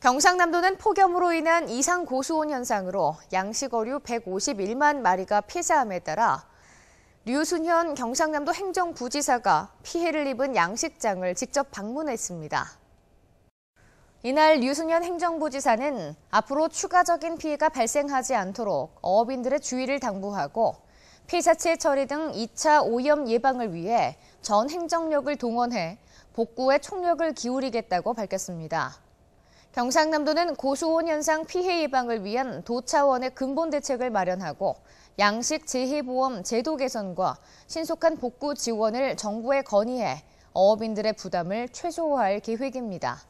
경상남도는 폭염으로 인한 이상 고수온 현상으로 양식어류 151만 마리가 피해자함에 따라 류순현 경상남도 행정부지사가 피해를 입은 양식장을 직접 방문했습니다. 이날 류순현 행정부지사는 앞으로 추가적인 피해가 발생하지 않도록 어업인들의 주의를 당부하고 피사체 처리 등 2차 오염 예방을 위해 전 행정력을 동원해 복구에 총력을 기울이겠다고 밝혔습니다. 경상남도는 고수온 현상 피해 예방을 위한 도차원의 근본 대책을 마련하고 양식 재해보험 제도 개선과 신속한 복구 지원을 정부에 건의해 어업인들의 부담을 최소화할 계획입니다.